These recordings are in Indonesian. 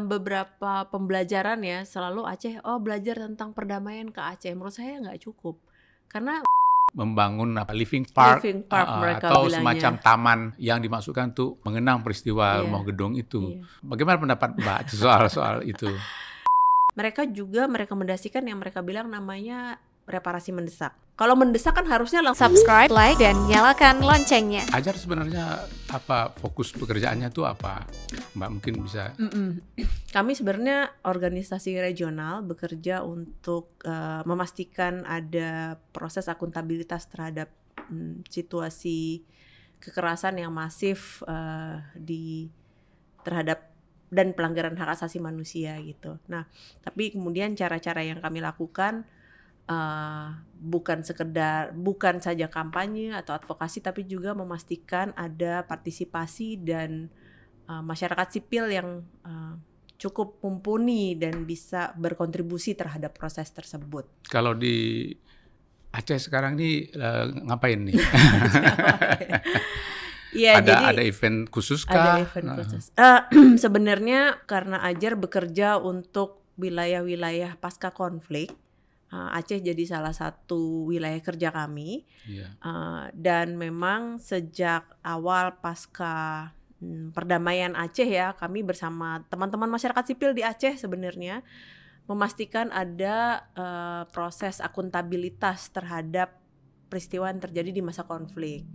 beberapa pembelajaran ya selalu Aceh oh belajar tentang perdamaian ke Aceh menurut saya nggak cukup karena membangun apa living park, living park uh, mereka atau bilangnya. semacam taman yang dimaksudkan untuk mengenang peristiwa yeah. Rumah Gedung itu yeah. bagaimana pendapat Mbak soal soal itu mereka juga merekomendasikan yang mereka bilang namanya reparasi mendesak kalau mendesak kan harusnya langsung subscribe, like, dan nyalakan loncengnya. Ajar sebenarnya apa fokus pekerjaannya tuh apa, Mbak mungkin bisa. Mm -mm. Kami sebenarnya organisasi regional bekerja untuk uh, memastikan ada proses akuntabilitas terhadap um, situasi kekerasan yang masif uh, di terhadap dan pelanggaran hak asasi manusia gitu. Nah, tapi kemudian cara-cara yang kami lakukan Eh, bukan sekedar bukan saja kampanye atau advokasi tapi juga memastikan ada partisipasi dan uh, masyarakat sipil yang uh, cukup mumpuni dan bisa berkontribusi terhadap proses tersebut. Kalau di Aceh sekarang ini uh, ngapain nih? Ya, ada jadi, ada event khusus kah? Ada event nah. khusus. Uh, sebenarnya karena Ajar bekerja untuk wilayah-wilayah pasca konflik, uh, Aceh jadi salah satu wilayah kerja kami yeah. Iya. uh, dan memang sejak awal pasca hmm, perdamaian Aceh ya kami bersama teman-teman masyarakat sipil di Aceh sebenarnya memastikan ada uh, proses akuntabilitas terhadap peristiwa yang terjadi di masa konflik.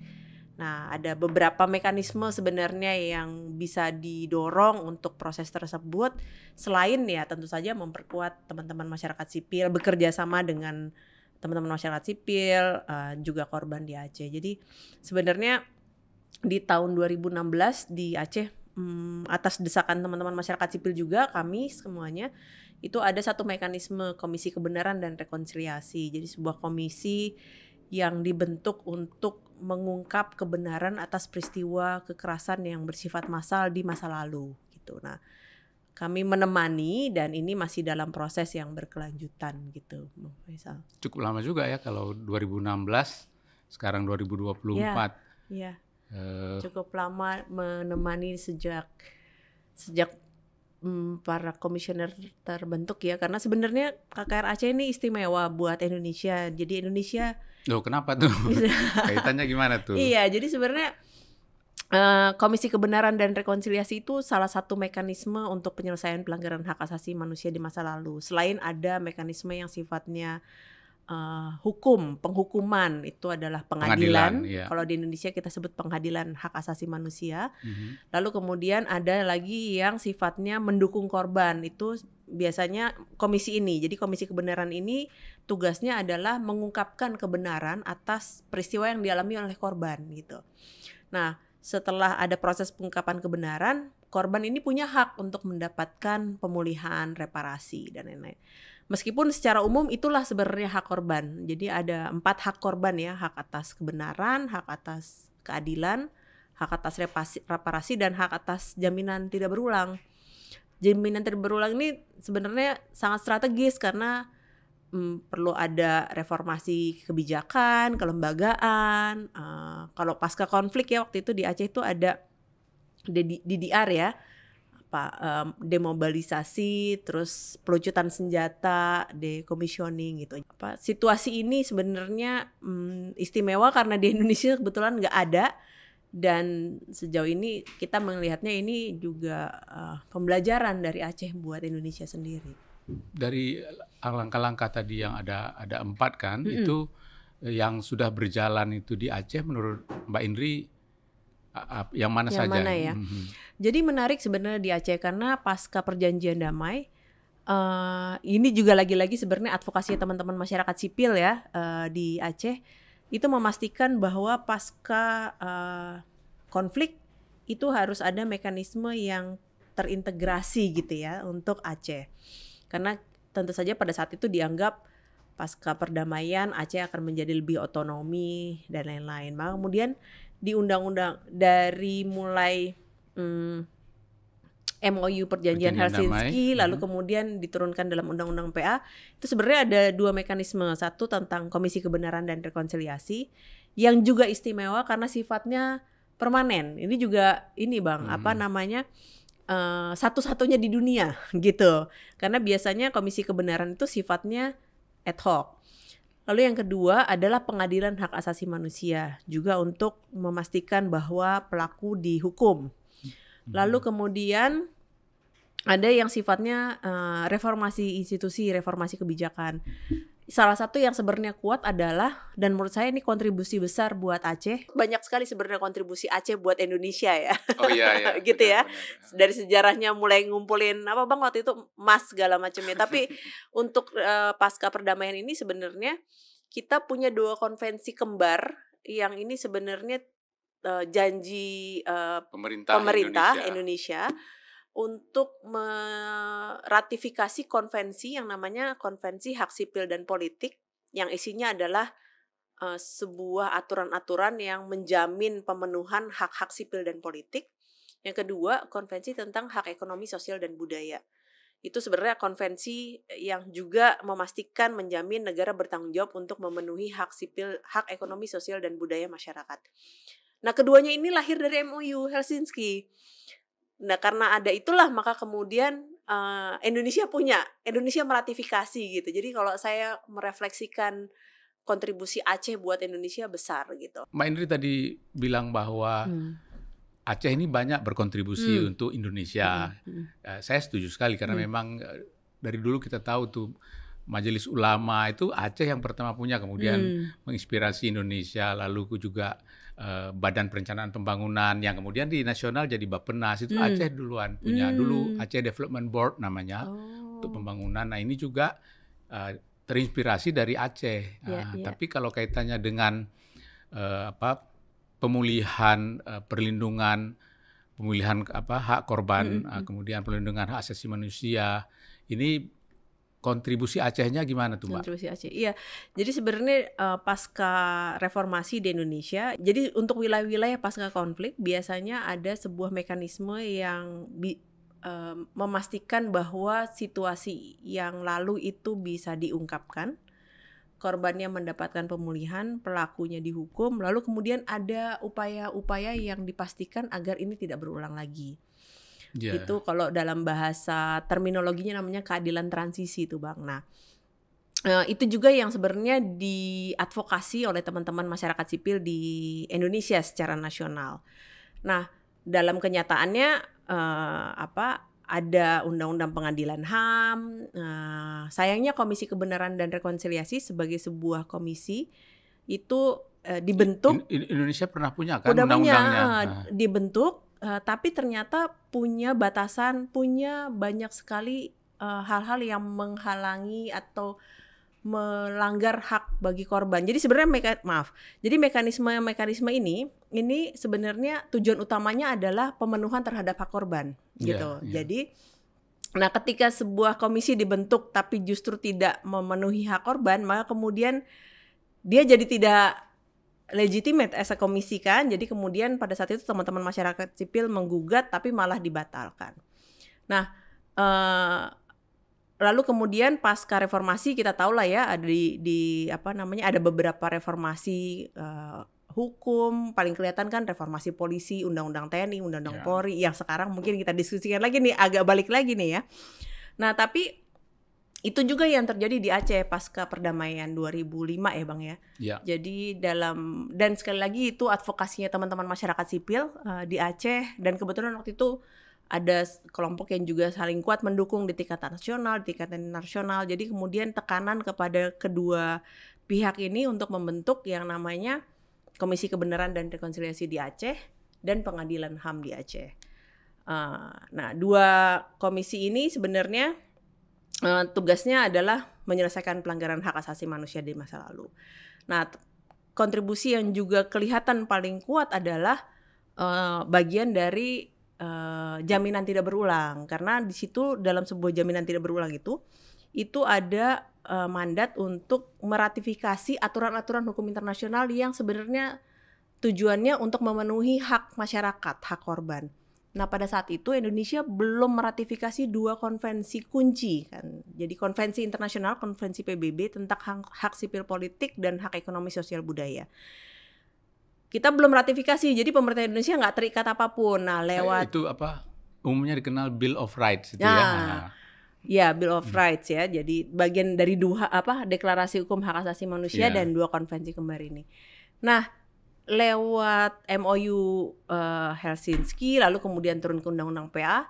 Nah, ada beberapa mekanisme sebenarnya yang bisa didorong untuk proses tersebut selain ya tentu saja memperkuat teman-teman masyarakat sipil bekerja sama dengan teman-teman masyarakat sipil uh, juga korban di Aceh. Jadi sebenarnya di tahun 2016 di Aceh hmm, atas desakan teman-teman masyarakat sipil juga kami semuanya itu ada satu mekanisme komisi kebenaran dan rekonsiliasi. Jadi sebuah komisi yang dibentuk untuk mengungkap kebenaran atas peristiwa kekerasan yang bersifat massal di masa lalu gitu. Nah, kami menemani dan ini masih dalam proses yang berkelanjutan gitu, Faisal. Cukup lama juga ya kalau 2016 sekarang 2024. Iya. Ya. Uh, Cukup lama menemani sejak sejak hmm, para komisioner terbentuk ya karena sebenarnya KKR Aceh ini istimewa buat Indonesia. Jadi Indonesia Loh, kenapa tuh? Kaitannya gimana tuh? Iya, jadi sebenarnya Uh, Komisi Kebenaran dan Rekonsiliasi itu salah satu mekanisme untuk penyelesaian pelanggaran hak asasi manusia di masa lalu. Selain ada mekanisme yang sifatnya uh, hukum, penghukuman itu adalah pengadilan. pengadilan yeah. Kalau di Indonesia kita sebut pengadilan hak asasi manusia. Mm-hmm. Lalu kemudian ada lagi yang sifatnya mendukung korban itu biasanya komisi ini. Jadi komisi kebenaran ini tugasnya adalah mengungkapkan kebenaran atas peristiwa yang dialami oleh korban gitu. Nah, setelah ada proses pengungkapan kebenaran, korban ini punya hak untuk mendapatkan pemulihan, reparasi dan lain-lain. Meskipun secara umum itulah sebenarnya hak korban. Jadi ada empat hak korban ya, hak atas kebenaran, hak atas keadilan, hak atas reparasi, reparasi dan hak atas jaminan tidak berulang. Jaminan tidak berulang ini sebenarnya sangat strategis karena hmm, perlu ada reformasi kebijakan, kelembagaan. Uh, kalau pasca konflik ya waktu itu di Aceh itu ada DDR ya, pak um, demobilisasi terus pelucutan senjata decommissioning gitu apa situasi ini sebenarnya um, istimewa karena di Indonesia kebetulan nggak ada dan sejauh ini kita melihatnya ini juga uh, pembelajaran dari Aceh buat Indonesia sendiri dari langkah-langkah tadi yang ada ada empat kan mm -hmm. itu yang sudah berjalan itu di Aceh menurut Mbak Indri yang mana yang saja? Mana ya? Mm -hmm. Jadi menarik sebenarnya di Aceh karena pasca perjanjian damai uh, ini juga lagi-lagi sebenarnya advokasi teman-teman masyarakat sipil ya uh, di Aceh itu memastikan bahwa pasca uh, konflik itu harus ada mekanisme yang terintegrasi gitu ya untuk Aceh. Karena tentu saja pada saat itu dianggap pasca perdamaian Aceh akan menjadi lebih otonomi dan lain-lain. Maka kemudian di undang-undang dari mulai hmm, MOU perjanjian, Helsinki lalu hmm. kemudian diturunkan dalam undang-undang PA itu sebenarnya ada dua mekanisme satu tentang komisi kebenaran dan rekonsiliasi yang juga istimewa karena sifatnya permanen ini juga ini bang hmm. apa namanya uh, satu-satunya di dunia gitu karena biasanya komisi kebenaran itu sifatnya ad hoc Lalu yang kedua adalah pengadilan hak asasi manusia juga untuk memastikan bahwa pelaku dihukum Lalu hmm. kemudian ada yang sifatnya uh, reformasi institusi, reformasi kebijakan. Salah satu yang sebenarnya kuat adalah dan menurut saya ini kontribusi besar buat Aceh. Banyak sekali sebenarnya kontribusi Aceh buat Indonesia ya. Oh iya iya. gitu ya. benar, ya. Benar. Dari sejarahnya mulai ngumpulin apa Bang waktu itu emas segala macamnya. Tapi untuk uh, pasca perdamaian ini sebenarnya kita punya dua konvensi kembar yang ini sebenarnya Eh, janji uh, pemerintah, pemerintah Indonesia. Indonesia untuk meratifikasi konvensi yang namanya Konvensi Hak Sipil dan Politik yang isinya adalah uh, sebuah aturan-aturan yang menjamin pemenuhan hak-hak sipil dan politik. Yang kedua, konvensi tentang hak ekonomi, sosial, dan budaya. Itu sebenarnya konvensi yang juga memastikan menjamin negara bertanggung jawab untuk memenuhi hak sipil, hak ekonomi, sosial, dan budaya masyarakat. Nah, keduanya ini lahir dari MOU Helsinki. Nah, karena ada itulah maka kemudian uh, Indonesia punya, Indonesia meratifikasi gitu. Jadi kalau saya merefleksikan kontribusi Aceh buat Indonesia besar gitu. Mbak Indri tadi bilang bahwa hmm. Aceh ini banyak berkontribusi hmm. untuk Indonesia. Hmm. Hmm. Eh, saya setuju sekali karena hmm. memang eh, dari dulu kita tahu tuh Majelis Ulama itu Aceh yang pertama punya kemudian hmm. menginspirasi Indonesia lalu juga Eh, Badan Perencanaan Pembangunan yang kemudian di nasional jadi Bapenas itu hmm. Aceh duluan punya hmm. dulu Aceh Development Board namanya oh. untuk pembangunan. Nah ini juga uh, terinspirasi dari Aceh. Yeah, ya, uh, ya. yeah. Tapi kalau kaitannya dengan uh, apa pemulihan uh, perlindungan pemulihan apa hak korban, hmm. uh, kemudian perlindungan hak asasi manusia ini kontribusi Acehnya gimana tuh Mbak? Kontribusi Aceh, iya. Jadi sebenarnya uh, pasca reformasi di Indonesia, jadi untuk wilayah-wilayah pasca konflik biasanya ada sebuah mekanisme yang bi eh, memastikan bahwa situasi yang lalu itu bisa diungkapkan, korbannya mendapatkan pemulihan, pelakunya dihukum, lalu kemudian ada upaya-upaya yang dipastikan agar ini tidak berulang lagi. Yeah. Itu iya. kalau dalam bahasa terminologinya namanya keadilan transisi itu Bang. Nah, eh, itu juga yang sebenarnya diadvokasi oleh teman-teman masyarakat sipil di Indonesia secara nasional. Nah, dalam kenyataannya uh, apa ada undang-undang pengadilan HAM. Uh, eh, sayangnya Komisi Kebenaran dan Rekonsiliasi sebagai sebuah komisi itu dibentuk Indonesia pernah punya kan undang-undangnya. Nah. dibentuk uh, tapi ternyata punya batasan, punya banyak sekali eh, hal-hal uh, yang menghalangi atau melanggar hak bagi korban. Jadi sebenarnya meka maaf. Jadi mekanisme-mekanisme ini ini sebenarnya tujuan utamanya adalah pemenuhan terhadap hak korban iya, gitu. yeah. Jadi nah ketika sebuah komisi dibentuk tapi justru tidak memenuhi hak korban, maka kemudian dia jadi tidak legitimate as a komisi kan. Jadi kemudian pada saat itu teman-teman masyarakat sipil menggugat tapi malah dibatalkan. Nah, eh, lalu kemudian pasca reformasi kita tahu lah ya ada di, di apa namanya ada beberapa reformasi eh, hukum paling kelihatan kan reformasi polisi, undang-undang TNI, undang-undang yeah. Polri yang sekarang mungkin kita diskusikan lagi nih agak balik lagi nih ya. Nah, tapi itu juga yang terjadi di Aceh pasca perdamaian 2005 ya bang ya. ya. Jadi dalam dan sekali lagi itu advokasinya teman-teman masyarakat sipil uh, di Aceh dan kebetulan waktu itu ada kelompok yang juga saling kuat mendukung di tingkat nasional, di tingkat internasional. Jadi kemudian tekanan kepada kedua pihak ini untuk membentuk yang namanya Komisi Kebenaran dan Rekonsiliasi di Aceh dan Pengadilan HAM di Aceh. Uh, nah dua komisi ini sebenarnya Eh, tugasnya adalah menyelesaikan pelanggaran hak asasi manusia di masa lalu. Nah, kontribusi yang juga kelihatan paling kuat adalah uh, bagian dari uh, jaminan tidak berulang karena di situ dalam sebuah jaminan tidak berulang itu itu ada uh, mandat untuk meratifikasi aturan-aturan hukum internasional yang sebenarnya tujuannya untuk memenuhi hak masyarakat, hak korban. Nah, pada saat itu Indonesia belum meratifikasi dua konvensi kunci kan. Jadi konvensi internasional, konvensi PBB tentang hak, hak sipil politik dan hak ekonomi sosial budaya. Kita belum ratifikasi, jadi pemerintah Indonesia nggak terikat apapun. Nah, eh, lewat itu apa? Umumnya dikenal Bill of Rights itu ya. nah, ya. Ya, Bill of hmm. Rights ya. Jadi bagian dari dua apa Deklarasi Hukum Hak Asasi Manusia yeah. dan dua konvensi kemarin ini. Nah, lewat MOU uh, eh, Helsinki lalu kemudian turun ke undang-undang PA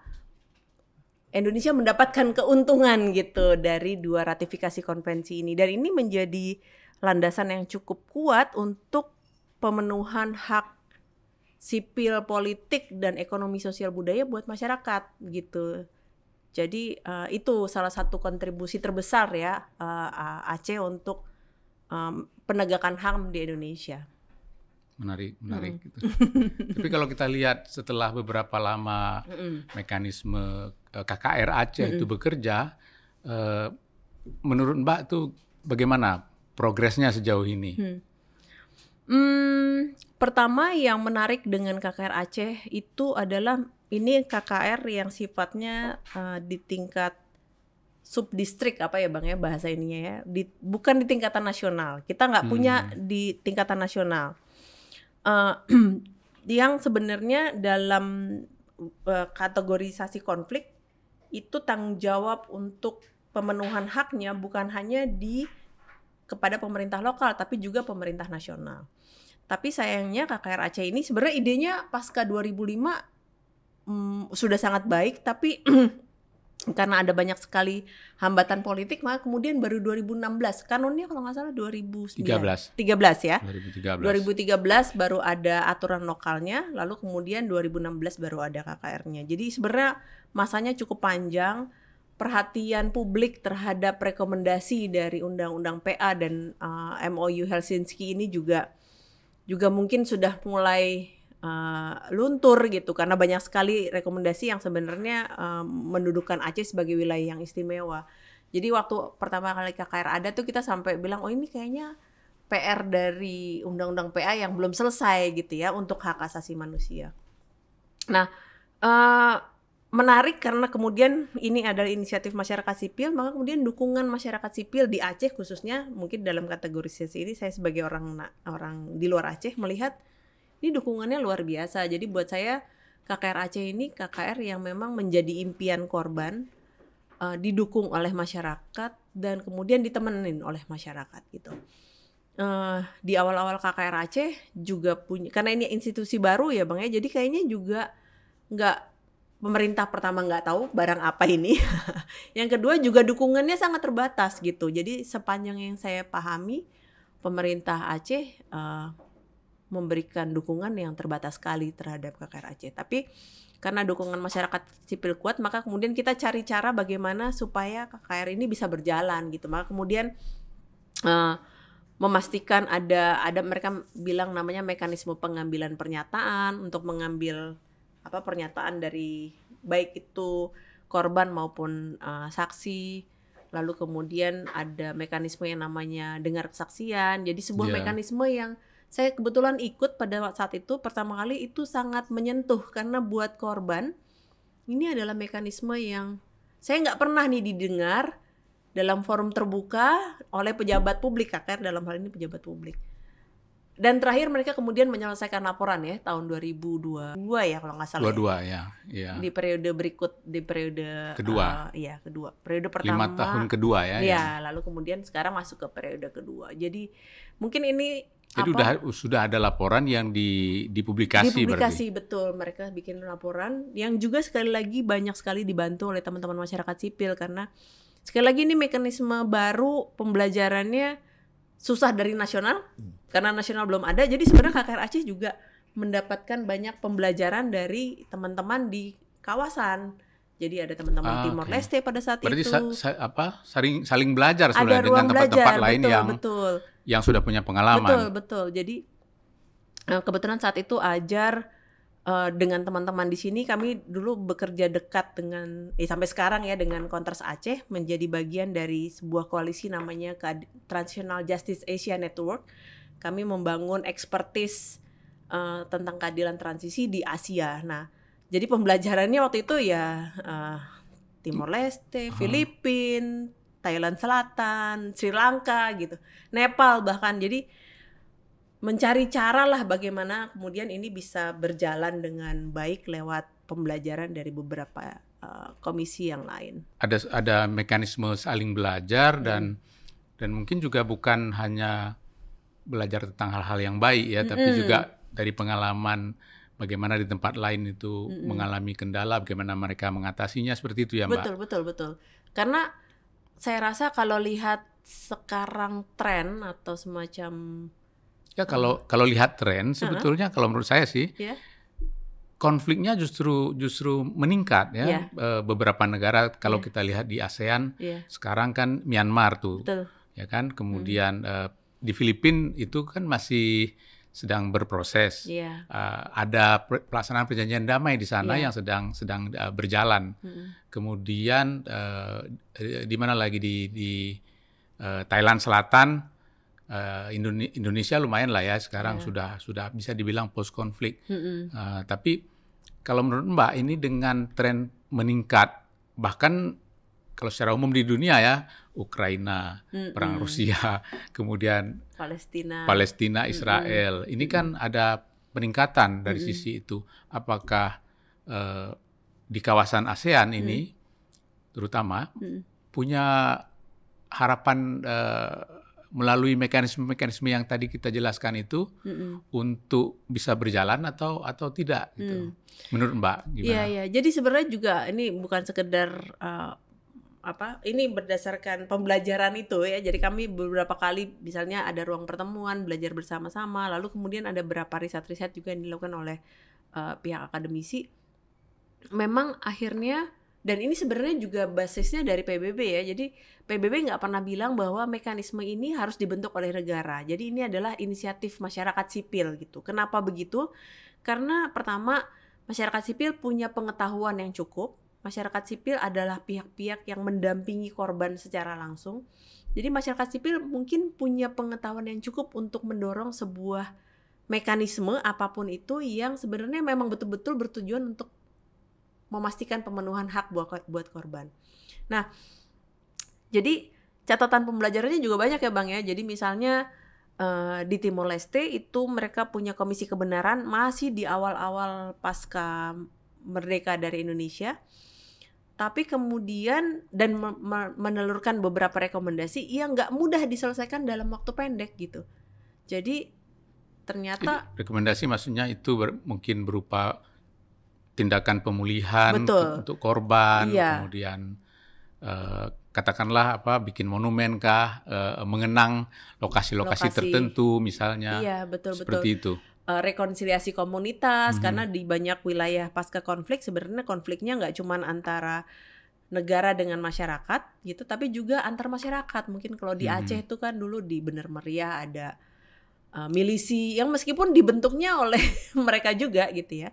Indonesia mendapatkan keuntungan gitu dari dua ratifikasi konvensi ini dan ini menjadi landasan yang cukup kuat untuk pemenuhan hak sipil politik dan ekonomi sosial budaya buat masyarakat gitu. Jadi uh, itu salah satu kontribusi terbesar ya uh, Aceh untuk um, penegakan HAM di Indonesia menarik menarik mm. gitu. Tapi kalau kita lihat setelah beberapa lama mm mekanisme eh, KKR Aceh mm itu hmm. bekerja, eh, menurut Mbak tuh bagaimana progresnya sejauh ini? mm. Mm, pertama yang menarik dengan KKR Aceh itu adalah ini KKR yang sifatnya uh, di tingkat subdistrik apa ya bang ya bahasa ininya ya di, bukan di tingkatan nasional kita nggak punya hmm. di tingkatan nasional uh, yang sebenarnya dalam uh, kategorisasi konflik itu tanggung jawab untuk pemenuhan haknya bukan hanya di kepada pemerintah lokal tapi juga pemerintah nasional. Tapi sayangnya Aceh ini sebenarnya idenya pasca 2005 mm, sudah sangat baik tapi karena ada banyak sekali hambatan politik maka kemudian baru 2016 kanunnya kalau nggak salah 2013 13 ya 2013 2013 baru ada aturan lokalnya lalu kemudian 2016 baru ada KKR-nya jadi sebenarnya masanya cukup panjang perhatian publik terhadap rekomendasi dari undang-undang PA dan uh, eh, MOU Helsinki ini juga juga mungkin sudah mulai uh, luntur gitu karena banyak sekali rekomendasi yang sebenarnya uh, mendudukan Aceh sebagai wilayah yang istimewa. Jadi waktu pertama kali KKR ada tuh kita sampai bilang oh ini kayaknya PR dari undang-undang PA yang belum selesai gitu ya untuk hak asasi manusia. Nah, uh, menarik karena kemudian ini adalah inisiatif masyarakat sipil, maka kemudian dukungan masyarakat sipil di Aceh khususnya mungkin dalam kategorisasi ini saya sebagai orang orang di luar Aceh melihat ini dukungannya luar biasa jadi buat saya KKR Aceh ini KKR yang memang menjadi impian korban uh, didukung oleh masyarakat dan kemudian ditemenin oleh masyarakat gitu uh, di awal-awal KKR Aceh juga punya karena ini institusi baru ya bang ya jadi kayaknya juga nggak pemerintah pertama nggak tahu barang apa ini. yang kedua juga dukungannya sangat terbatas gitu. Jadi sepanjang yang saya pahami pemerintah Aceh uh, memberikan dukungan yang terbatas sekali terhadap KKR Aceh. Tapi karena dukungan masyarakat sipil kuat, maka kemudian kita cari cara bagaimana supaya KKR ini bisa berjalan gitu. Maka kemudian uh, memastikan ada ada mereka bilang namanya mekanisme pengambilan pernyataan untuk mengambil apa pernyataan dari baik itu korban maupun uh, saksi lalu kemudian ada mekanisme yang namanya dengar kesaksian jadi sebuah yeah. mekanisme yang saya kebetulan ikut pada saat itu pertama kali itu sangat menyentuh karena buat korban ini adalah mekanisme yang saya nggak pernah nih didengar dalam forum terbuka oleh pejabat publik KKR dalam hal ini pejabat publik. Dan terakhir mereka kemudian menyelesaikan laporan ya tahun 2022 ya kalau nggak salah. 22 ya. ya. ya. Di periode berikut di periode kedua. Uh, ya kedua. Periode pertama. Lima tahun kedua ya. ya ya. lalu kemudian sekarang masuk ke periode kedua. Jadi mungkin ini jadi sudah ada laporan yang di, dipublikasi. Dipublikasi berarti. betul, mereka bikin laporan yang juga sekali lagi banyak sekali dibantu oleh teman-teman masyarakat sipil karena sekali lagi ini mekanisme baru pembelajarannya susah dari nasional hmm. karena nasional belum ada. Jadi sebenarnya KKR Aceh juga mendapatkan banyak pembelajaran dari teman-teman di kawasan. Jadi ada teman-teman ah, Timor okay. Leste pada saat Berarti itu. Berarti sa sa apa saling saling belajar sebenarnya dengan tempat-tempat lain betul, yang betul yang sudah punya pengalaman. Betul, betul. Jadi eh, kebetulan saat itu ajar uh, dengan teman-teman di sini kami dulu bekerja dekat dengan eh, sampai sekarang ya dengan Kontras Aceh menjadi bagian dari sebuah koalisi namanya Transitional Justice Asia Network. Kami membangun ekspertis uh, tentang keadilan transisi di Asia. Nah, jadi pembelajarannya waktu itu ya uh, Timor Leste, hmm. Filipina, Thailand Selatan, Sri Lanka gitu, Nepal bahkan. Jadi mencari cara lah bagaimana kemudian ini bisa berjalan dengan baik lewat pembelajaran dari beberapa uh, komisi yang lain. Ada ada mekanisme saling belajar dan dan mungkin juga bukan hanya belajar tentang hal-hal yang baik ya, hmm. tapi juga dari pengalaman bagaimana di tempat lain itu hmm. mengalami kendala, bagaimana mereka mengatasinya seperti itu ya, Mbak. Betul, betul, betul. Karena saya rasa kalau lihat sekarang tren atau semacam ya kalau kalau lihat tren sebetulnya uh -huh. kalau menurut saya sih yeah. konfliknya justru justru meningkat ya yeah. Ya. beberapa negara kalau yeah. kita lihat di ASEAN yeah. sekarang kan Myanmar tuh Betul. ya kan hmm. kemudian hmm. di Filipina itu kan masih sedang berproses. Yeah. Iya. Uh, ada pelaksanaan perjanjian damai di sana yeah. yang sedang sedang uh, berjalan. Mm -hmm. Kemudian uh, di mana lagi di, di uh, Thailand Selatan, uh, Indonesia lumayan lah ya sekarang yeah. sudah sudah bisa dibilang post konflik. Mm -hmm. uh, tapi kalau menurut Mbak ini dengan tren meningkat bahkan kalau secara umum di dunia ya Ukraina, mm hmm perang Rusia, kemudian Palestina, Palestina, Israel. Mm hmm Ini kan ada peningkatan dari mm hmm sisi itu. Apakah eh, di kawasan ASEAN ini mm hmm terutama mm hmm punya harapan eh, melalui mekanisme-mekanisme yang tadi kita jelaskan itu mm hmm untuk bisa berjalan atau atau tidak gitu. Mm. Menurut Mbak Iya, iya. Jadi sebenarnya juga ini bukan sekedar uh, apa ini berdasarkan pembelajaran itu ya jadi kami beberapa kali misalnya ada ruang pertemuan belajar bersama-sama lalu kemudian ada beberapa riset-riset juga yang dilakukan oleh uh, pihak akademisi memang akhirnya dan ini sebenarnya juga basisnya dari PBB ya jadi PBB nggak pernah bilang bahwa mekanisme ini harus dibentuk oleh negara jadi ini adalah inisiatif masyarakat sipil gitu kenapa begitu karena pertama masyarakat sipil punya pengetahuan yang cukup masyarakat sipil adalah pihak-pihak yang mendampingi korban secara langsung. Jadi masyarakat sipil mungkin punya pengetahuan yang cukup untuk mendorong sebuah mekanisme apapun itu yang sebenarnya memang betul-betul bertujuan untuk memastikan pemenuhan hak buat buat korban. Nah, jadi catatan pembelajarannya juga banyak ya Bang ya. Jadi misalnya eh, di Timor Leste itu mereka punya komisi kebenaran masih di awal-awal pasca merdeka dari Indonesia tapi kemudian dan menelurkan beberapa rekomendasi yang nggak mudah diselesaikan dalam waktu pendek gitu. Jadi ternyata rekomendasi maksudnya itu ber, mungkin berupa tindakan pemulihan betul. untuk korban, iya. kemudian uh, katakanlah apa bikin monumen kah, uh, mengenang lokasi-lokasi tertentu misalnya. Iya, betul seperti betul. Seperti itu uh, rekonsiliasi komunitas hmm. karena di banyak wilayah pasca konflik sebenarnya konfliknya nggak cuma antara negara dengan masyarakat gitu tapi juga antar masyarakat mungkin kalau di mhm. Aceh itu hmm. kan dulu di Bener Meriah ada uh, milisi yang meskipun dibentuknya oleh mereka juga gitu ya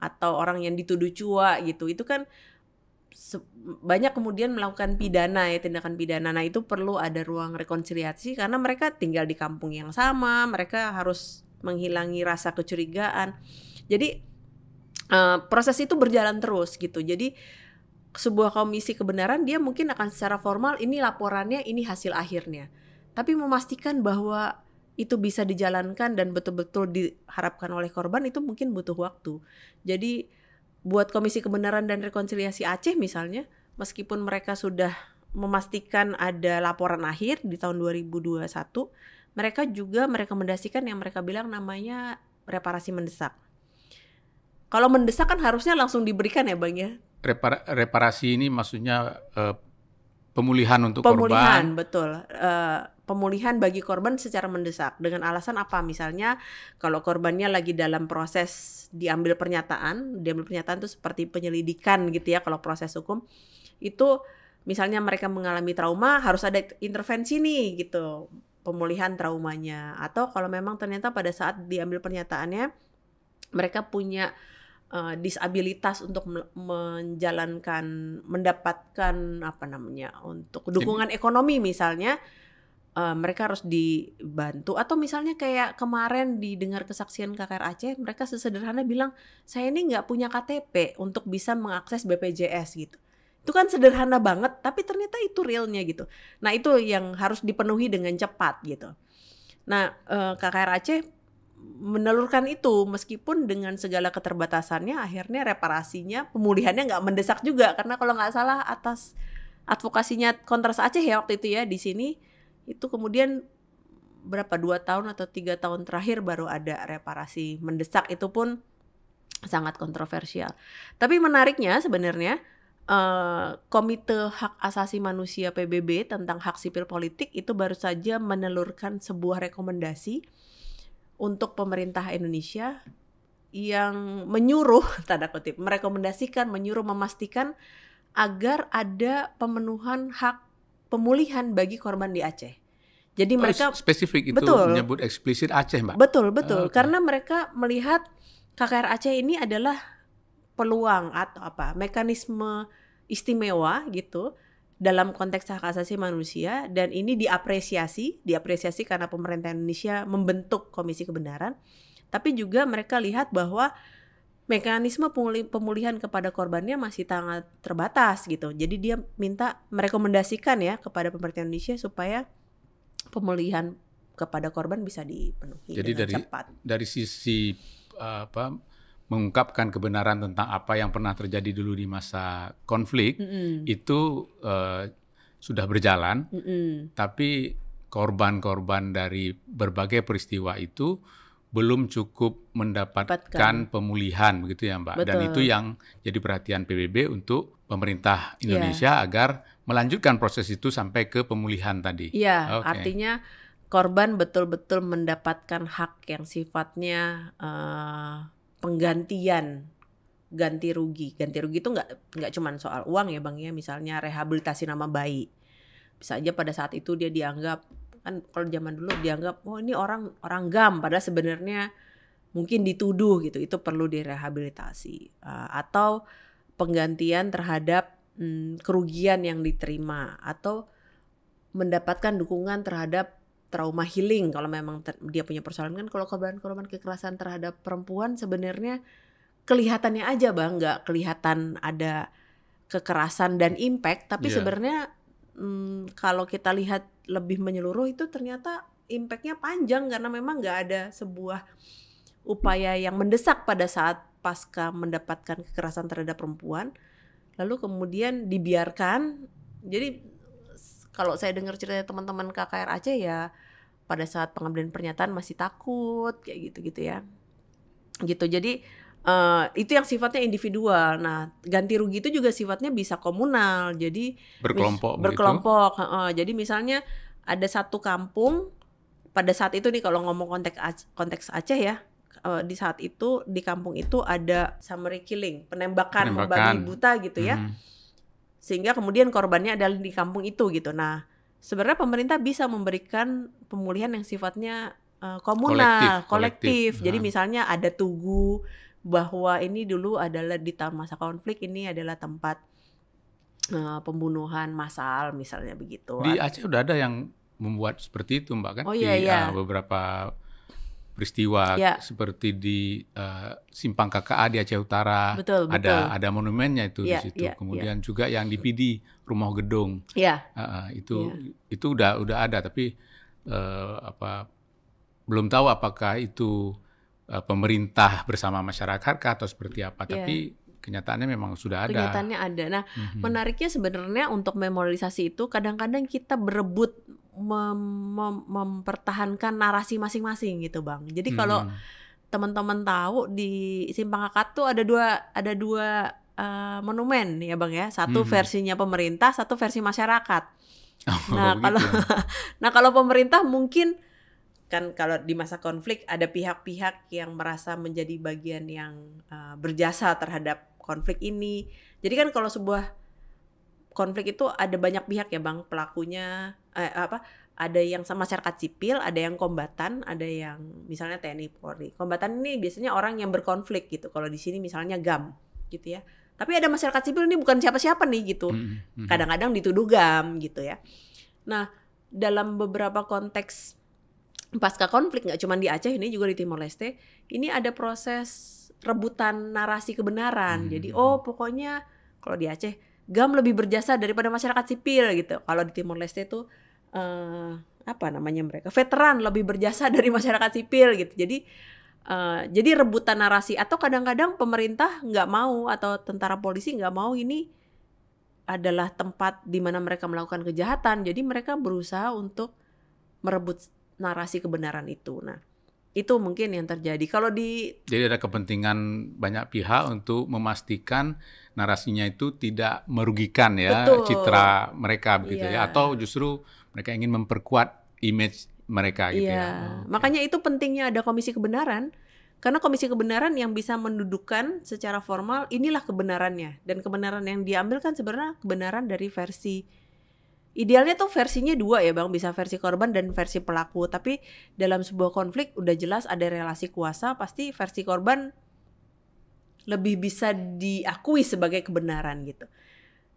atau orang yang dituduh cua gitu itu kan banyak kemudian melakukan pidana ya tindakan pidana nah itu perlu ada ruang rekonsiliasi karena mereka tinggal di kampung yang sama mereka harus menghilangi rasa kecurigaan. Jadi uh, proses itu berjalan terus gitu. Jadi sebuah komisi kebenaran dia mungkin akan secara formal ini laporannya ini hasil akhirnya. Tapi memastikan bahwa itu bisa dijalankan dan betul-betul diharapkan oleh korban itu mungkin butuh waktu. Jadi buat Komisi Kebenaran dan Rekonsiliasi Aceh misalnya, meskipun mereka sudah memastikan ada laporan akhir di tahun 2021, mereka juga merekomendasikan yang mereka bilang namanya reparasi mendesak. Kalau mendesak kan harusnya langsung diberikan ya Bang ya? Repar reparasi ini maksudnya uh, pemulihan untuk pemulihan, korban? Pemulihan, betul. Uh, pemulihan bagi korban secara mendesak. Dengan alasan apa? Misalnya kalau korbannya lagi dalam proses diambil pernyataan, diambil pernyataan itu seperti penyelidikan gitu ya kalau proses hukum. Itu misalnya mereka mengalami trauma harus ada intervensi nih gitu pemulihan traumanya atau kalau memang ternyata pada saat diambil pernyataannya mereka punya uh, disabilitas untuk menjalankan mendapatkan apa namanya untuk dukungan ekonomi misalnya uh, mereka harus dibantu atau misalnya kayak kemarin didengar kesaksian KKR Aceh mereka sesederhana bilang saya ini nggak punya KTP untuk bisa mengakses BPJS gitu itu kan sederhana banget tapi ternyata itu realnya gitu nah itu yang harus dipenuhi dengan cepat gitu nah eh, KKR Aceh menelurkan itu meskipun dengan segala keterbatasannya akhirnya reparasinya pemulihannya nggak mendesak juga karena kalau nggak salah atas advokasinya kontras Aceh ya waktu itu ya di sini itu kemudian berapa dua tahun atau tiga tahun terakhir baru ada reparasi mendesak itu pun sangat kontroversial. Tapi menariknya sebenarnya Eh, komite Hak Asasi Manusia PBB tentang hak sipil politik itu baru saja menelurkan sebuah rekomendasi untuk pemerintah Indonesia yang menyuruh tanda kutip merekomendasikan menyuruh memastikan agar ada pemenuhan hak pemulihan bagi korban di Aceh. Jadi oh, mereka spesifik itu betul, menyebut eksplisit Aceh, Mbak. Betul, betul. Oh, ah, okay. Karena mereka melihat KKR Aceh ini adalah peluang atau apa mekanisme istimewa gitu dalam konteks hak asasi manusia dan ini diapresiasi, diapresiasi karena pemerintah Indonesia membentuk Komisi Kebenaran, tapi juga mereka lihat bahwa mekanisme pemulihan kepada korbannya masih sangat terbatas gitu. Jadi dia minta merekomendasikan ya kepada pemerintah Indonesia supaya pemulihan kepada korban bisa dipenuhi Jadi dari, cepat. Dari sisi apa mengungkapkan kebenaran tentang apa yang pernah terjadi dulu di masa konflik mm -hmm. itu uh, sudah berjalan, mm -hmm. tapi korban-korban dari berbagai peristiwa itu belum cukup mendapatkan Dapatkan. pemulihan begitu ya Mbak. Betul. Dan itu yang jadi perhatian PBB untuk pemerintah iya. Indonesia yeah. agar melanjutkan proses itu sampai ke pemulihan tadi. Iya, okay. artinya korban betul-betul mendapatkan hak yang sifatnya uh, penggantian ganti rugi. Ganti rugi itu nggak nggak cuman soal uang ya bang ya, misalnya rehabilitasi nama bayi. Bisa aja pada saat itu dia dianggap kan kalau zaman dulu dianggap oh ini orang orang gam, padahal sebenarnya mungkin dituduh gitu. Itu perlu direhabilitasi uh, atau penggantian terhadap hmm, kerugian yang diterima atau mendapatkan dukungan terhadap trauma healing kalau memang dia punya persoalan kan kalau korban-korban kekerasan terhadap perempuan sebenarnya kelihatannya aja bang nggak kelihatan ada kekerasan dan impact tapi yeah. sebenarnya hmm, kalau kita lihat lebih menyeluruh itu ternyata impactnya panjang karena memang nggak ada sebuah upaya yang mendesak pada saat pasca mendapatkan kekerasan terhadap perempuan lalu kemudian dibiarkan jadi kalau saya dengar cerita teman-teman KKR Aceh ya pada saat pengambilan pernyataan masih takut kayak gitu-gitu ya gitu jadi uh, itu yang sifatnya individual nah ganti rugi itu juga sifatnya bisa komunal jadi berkelompok berkelompok uh, jadi misalnya ada satu kampung pada saat itu nih kalau ngomong konteks Aceh, konteks Aceh ya eh, di saat itu di kampung itu ada summary killing penembakan, penembakan. babi buta gitu ya hmm sehingga kemudian korbannya adalah di kampung itu gitu. Nah, sebenarnya pemerintah bisa memberikan pemulihan yang sifatnya uh, komunal, kolektif. kolektif. kolektif. Jadi hmm. Jadi misalnya ada tugu bahwa ini dulu adalah di tahun masa konflik ini adalah tempat uh, pembunuhan massal misalnya begitu. Di Aceh udah ada yang membuat seperti itu Mbak kan? Oh iya di, iya. Uh, beberapa peristiwa ya. seperti di uh, simpang KKA di Aceh Utara betul, ada betul. ada monumennya itu ya, di situ ya, ya. kemudian ya. juga yang di Pidi Rumah Gedung ya. uh, itu ya. itu udah udah ada tapi uh, apa belum tahu apakah itu uh, pemerintah bersama masyarakat atau seperti apa ya. tapi kenyataannya memang sudah ada. Kenyataannya ada. Nah, mm-hmm. menariknya sebenarnya untuk memorialisasi itu kadang-kadang kita berebut mem mem mempertahankan narasi masing-masing gitu, Bang. Jadi mhm. kalau mm-hmm. teman-teman tahu di Simpang Akat tuh ada dua ada dua uh, monumen ya, Bang ya. Satu mm-hmm. versinya pemerintah, satu versi masyarakat. Oh, nah, gitu. kalau ya. nah kalau pemerintah mungkin kan kalau di masa konflik ada pihak-pihak yang merasa menjadi bagian yang uh, berjasa terhadap konflik ini. Jadi kan kalau sebuah konflik itu ada banyak pihak ya bang pelakunya eh, apa ada yang sama masyarakat sipil ada yang kombatan ada yang misalnya TNI Polri kombatan ini biasanya orang yang berkonflik gitu kalau di sini misalnya gam gitu ya tapi ada masyarakat sipil ini bukan siapa-siapa nih gitu mm-hmm. Mm-hmm. kadang-kadang dituduh gam gitu ya nah dalam beberapa konteks pasca konflik nggak cuma di Aceh ini juga di Timor Leste ini ada proses rebutan narasi kebenaran. Hmm. Jadi oh pokoknya kalau di Aceh gam lebih berjasa daripada masyarakat sipil gitu. Kalau di Timor Leste itu uh, eh, apa namanya mereka veteran lebih berjasa dari masyarakat sipil gitu. Jadi uh, jadi rebutan narasi atau kadang-kadang pemerintah nggak mau atau tentara polisi nggak mau ini adalah tempat di mana mereka melakukan kejahatan. Jadi mereka berusaha untuk merebut narasi kebenaran itu. Nah, itu mungkin yang terjadi. Kalau di jadi ada kepentingan banyak pihak untuk memastikan narasinya itu tidak merugikan ya Betul. citra mereka begitu yeah. ya iya. atau justru mereka ingin memperkuat image mereka gitu yeah. ya. Oh, Makanya okay. itu pentingnya ada komisi kebenaran karena komisi kebenaran yang bisa mendudukan secara formal inilah kebenarannya dan kebenaran yang diambil kan sebenarnya kebenaran dari versi idealnya tuh versinya dua ya bang bisa versi korban dan versi pelaku tapi dalam sebuah konflik udah jelas ada relasi kuasa pasti versi korban lebih bisa diakui sebagai kebenaran gitu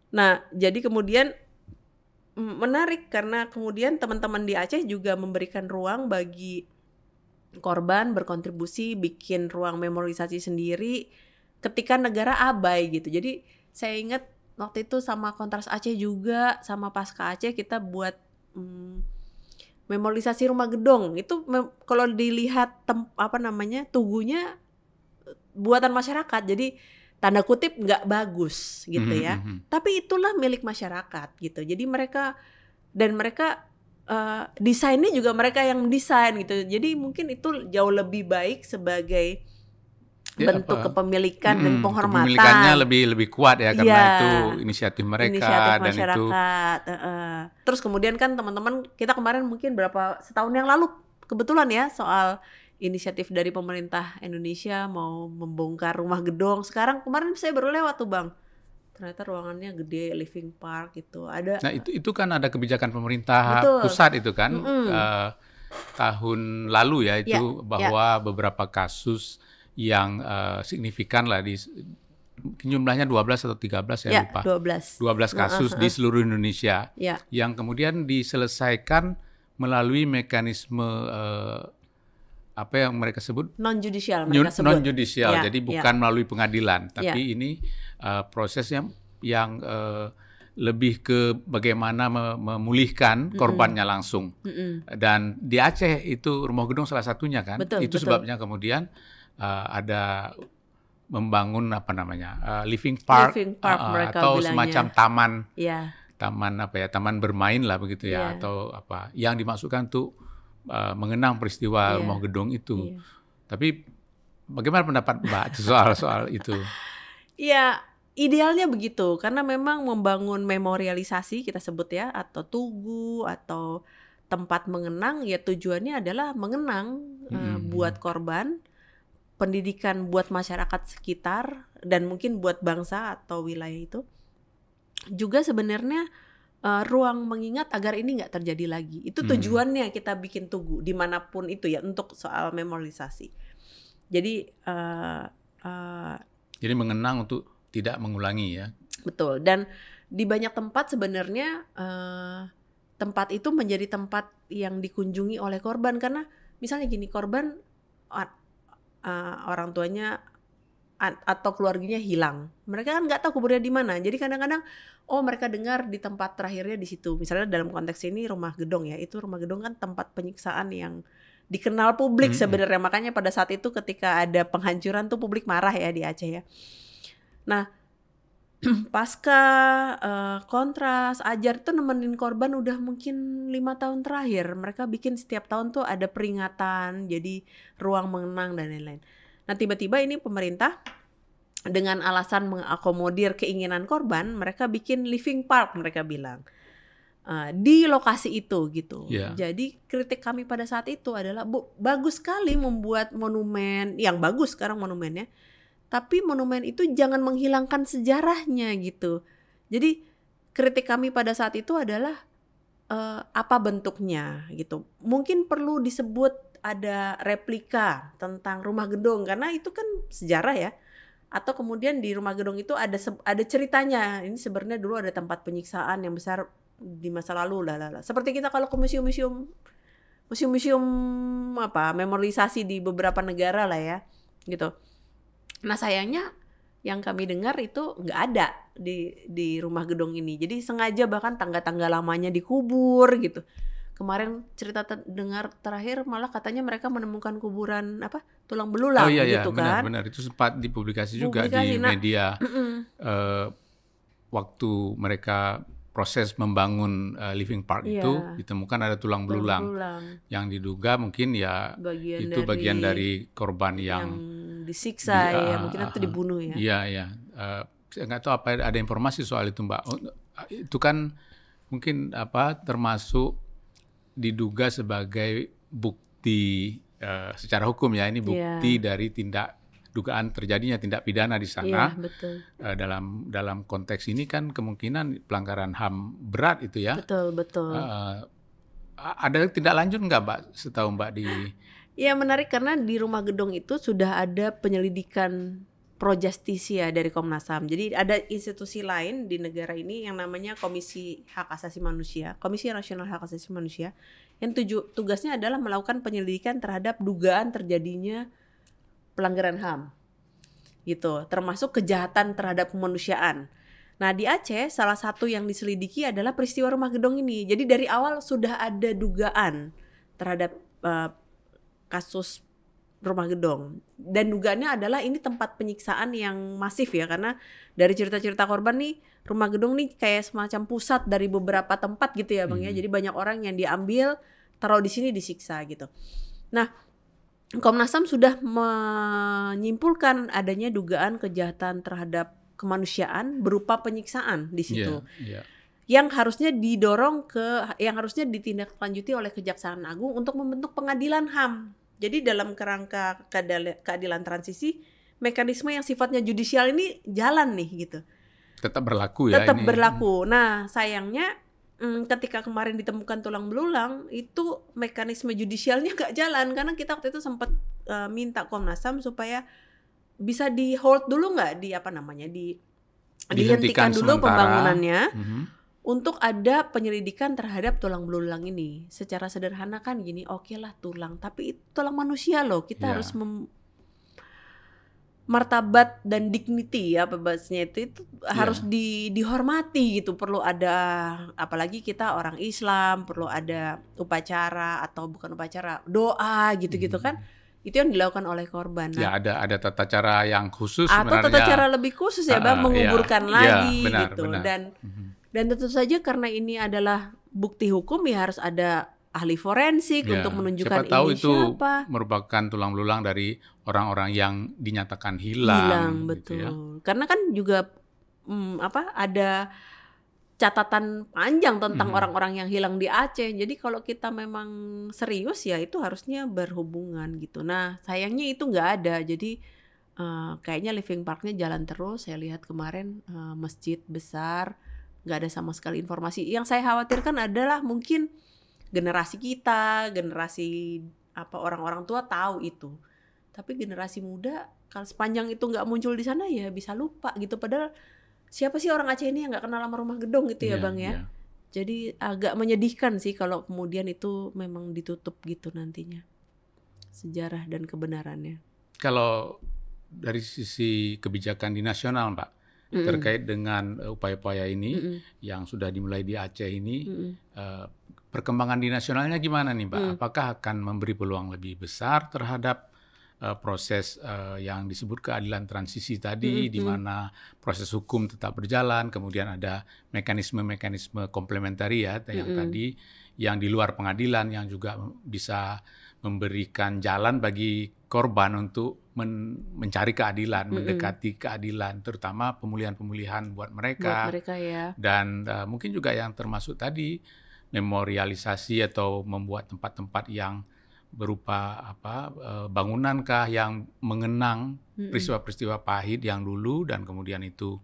nah jadi kemudian menarik karena kemudian teman-teman di Aceh juga memberikan ruang bagi korban berkontribusi bikin ruang memorisasi sendiri ketika negara abai gitu jadi saya ingat waktu itu sama kontras Aceh juga sama pasca Aceh kita buat hmm, memorisasi rumah gedong itu kalau dilihat tem apa namanya tugunya eh, buatan masyarakat jadi tanda kutip nggak bagus gitu mhm, ya mm -hmm. tapi itulah milik masyarakat gitu jadi mereka dan mereka uh, desainnya juga mereka yang desain gitu jadi mungkin itu jauh lebih baik sebagai Iya, bentuk apa, kepemilikan hmm, dan penghormatan. Kepemilikannya lebih lebih kuat ya karena ya, itu inisiatif mereka inisiatif dan itu. Uh, terus kemudian kan teman-teman kita kemarin mungkin berapa setahun yang lalu kebetulan ya soal inisiatif dari pemerintah Indonesia mau membongkar rumah gedung Sekarang kemarin saya baru lewat tuh bang ternyata ruangannya gede living park gitu ada nah itu itu kan ada kebijakan pemerintah Betul. pusat itu kan mm -hmm. uh, tahun lalu ya, ya itu ya, bahwa ya. beberapa kasus yang uh, signifikan lah di jumlahnya 12 atau 13 saya ya, lupa. 12. 12 kasus uh, -huh. di seluruh Indonesia ya. yang kemudian diselesaikan melalui mekanisme uh, apa yang mereka sebut non judicial mereka sebut non judicial ya, jadi ya. bukan ya. melalui pengadilan ya. tapi ya. ini uh, prosesnya yang uh, lebih ke bagaimana memulihkan mm-hmm. korbannya langsung mm-hmm. dan di Aceh itu rumah gedung salah satunya kan betul, itu betul. sebabnya kemudian uh, ada membangun apa namanya uh, living park, living park uh, atau bilangnya. semacam taman yeah. taman apa ya taman bermain lah begitu ya yeah. atau apa yang dimaksudkan tuh uh, mengenang peristiwa yeah. rumah gedung itu yeah. tapi bagaimana pendapat mbak soal soal itu ya idealnya begitu karena memang membangun memorialisasi kita sebut ya atau tugu atau tempat mengenang ya tujuannya adalah mengenang hmm. uh, buat korban pendidikan buat masyarakat sekitar dan mungkin buat bangsa atau wilayah itu juga sebenarnya uh, ruang mengingat agar ini nggak terjadi lagi itu hmm. tujuannya hmm. kita bikin tugu dimanapun itu ya untuk soal memorialisasi jadi uh, uh, jadi mengenang untuk tidak mengulangi ya betul dan di banyak tempat sebenarnya uh, tempat itu menjadi tempat yang dikunjungi oleh korban karena misalnya gini korban uh, orang tuanya atau keluarganya hilang. Mereka kan nggak tahu kuburnya di mana. Jadi kadang-kadang oh mereka dengar di tempat terakhirnya di situ. Misalnya dalam konteks ini rumah gedong ya. Itu rumah gedong kan tempat penyiksaan yang dikenal publik mm -hmm. sebenarnya. Makanya pada saat itu ketika ada penghancuran tuh publik marah ya di Aceh ya. Nah, pasca uh, kontras ajar tuh nemenin korban udah mungkin lima tahun terakhir mereka bikin setiap tahun tuh ada peringatan jadi ruang mengenang dan lain-lain nah tiba-tiba ini pemerintah dengan alasan mengakomodir keinginan korban mereka bikin living park mereka bilang uh, di lokasi itu gitu yeah. jadi kritik kami pada saat itu adalah bu bagus sekali membuat monumen yang bagus sekarang monumennya tapi monumen itu jangan menghilangkan sejarahnya gitu. Jadi kritik kami pada saat itu adalah uh, apa bentuknya gitu. Mungkin perlu disebut ada replika tentang rumah gedung karena itu kan sejarah ya atau kemudian di rumah gedung itu ada ada ceritanya ini sebenarnya dulu ada tempat penyiksaan yang besar di masa lalu lah lah seperti kita kalau ke museum-museum museum-museum apa memorisasi di beberapa negara lah ya gitu Nah sayangnya yang kami dengar itu nggak ada di di rumah gedung ini. Jadi sengaja bahkan tangga-tangga lamanya dikubur gitu. Kemarin cerita ter dengar terakhir malah katanya mereka menemukan kuburan apa tulang belulang oh, iya, iya. gitu iya, kan. Benar, benar itu sempat dipublikasi juga di nah, media. Mm -mm. Uh, waktu mereka proses membangun uh, living park yeah. itu ditemukan ada tulang belulang, belulang yang diduga mungkin ya bagian itu dari, bagian dari korban yang, yang disiksa di, uh, ya ah, mungkin uh, ah, itu ah. dibunuh ya iya iya uh, nggak tahu apa ada informasi soal itu mbak oh, itu kan mungkin apa termasuk diduga sebagai bukti uh, secara hukum ya ini bukti yeah. dari tindak dugaan terjadinya tindak pidana di sana yeah, betul. Uh, dalam dalam konteks ini kan kemungkinan pelanggaran ham berat itu ya betul betul uh, ada tindak lanjut nggak mbak setahu mbak di Ya menarik karena di rumah gedung itu sudah ada penyelidikan pro justisia ya dari Komnas HAM. Jadi ada institusi lain di negara ini yang namanya Komisi Hak Asasi Manusia, Komisi Nasional Hak Asasi Manusia, yang tuju, tugasnya adalah melakukan penyelidikan terhadap dugaan terjadinya pelanggaran HAM. Gitu, termasuk kejahatan terhadap kemanusiaan. Nah, di Aceh salah satu yang diselidiki adalah peristiwa rumah gedung ini. Jadi dari awal sudah ada dugaan terhadap uh, kasus rumah gedong dan dugaannya adalah ini tempat penyiksaan yang masif ya karena dari cerita-cerita korban nih rumah gedong nih kayak semacam pusat dari beberapa tempat gitu ya bang ya. hmm. ya jadi banyak orang yang diambil taruh di sini disiksa gitu nah Komnas Ham sudah menyimpulkan adanya dugaan kejahatan terhadap kemanusiaan berupa penyiksaan di situ. Yeah, yeah yang harusnya didorong ke yang harusnya ditindaklanjuti oleh Kejaksaan Agung untuk membentuk pengadilan HAM. Jadi dalam kerangka keadilan transisi mekanisme yang sifatnya judicial ini jalan nih gitu. Tetap berlaku ya Tetap ini. berlaku. Nah, sayangnya mm, ketika kemarin ditemukan tulang belulang itu mekanisme judicialnya gak jalan karena kita waktu itu sempat uh, eh, minta Komnas HAM supaya bisa di hold dulu nggak di apa namanya di dihentikan, dihentikan dulu sementara. pembangunannya mm -hmm untuk ada penyelidikan terhadap tulang belulang ini. Secara sederhana kan gini, oke okay lah tulang, tapi itu tulang manusia loh. Kita yeah. harus mem martabat dan dignity ya bebasnya itu, itu yeah. harus iya. di dihormati gitu. Perlu ada apalagi kita orang Islam, perlu ada upacara atau bukan upacara, doa gitu-gitu mm. kan itu yang dilakukan oleh korban. ya ada ada tata cara yang khusus atau tata cara lebih khusus ya, uh, bang ah, ah, iya. menguburkan ya, lagi ya, benar, gitu benar. dan mm -hmm dan tentu saja karena ini adalah bukti hukum ya harus ada ahli forensik ya, untuk menunjukkan siapa tahu ini itu siapa. merupakan tulang belulang dari orang-orang yang dinyatakan hilang. Hilang gitu ya. betul. Ya. Karena kan juga hmm, apa ada catatan panjang tentang mm-hmm. orang-orang hmm. yang hilang di Aceh. Jadi kalau kita memang serius ya itu harusnya berhubungan gitu. Nah sayangnya itu nggak ada. Jadi Uh, kayaknya living parknya jalan terus. Saya lihat kemarin uh, masjid besar, nggak ada sama sekali informasi. Yang saya khawatirkan adalah mungkin generasi kita, generasi apa orang-orang tua tahu itu. Tapi generasi muda kalau sepanjang itu nggak muncul di sana ya bisa lupa gitu. Padahal siapa sih orang Aceh ini yang nggak kenal sama rumah gedung gitu ya yeah, bang ya? Yeah. Jadi agak menyedihkan sih kalau kemudian itu memang ditutup gitu nantinya sejarah dan kebenarannya. Kalau dari sisi kebijakan di nasional, Pak, mm terkait dengan eh, upaya-upaya ini mm yang sudah dimulai di Aceh ini. Mm perkembangan di nasionalnya gimana nih, Mbak? Mm. Apakah akan memberi peluang lebih besar terhadap eh, proses yang disebut keadilan transisi tadi, mm di mana proses hukum tetap berjalan, kemudian ada mekanisme-mekanisme komplementari ya, yang mm tadi yang di luar pengadilan yang juga bisa memberikan jalan bagi korban untuk men mencari keadilan, mm -hmm. mendekati keadilan, terutama pemulihan-pemulihan buat mereka. Buat mereka ya. Dan uh, mungkin juga yang termasuk tadi memorialisasi atau membuat tempat-tempat yang berupa apa eh, bangunankah yang mengenang peristiwa-peristiwa pahit yang dulu dan kemudian itu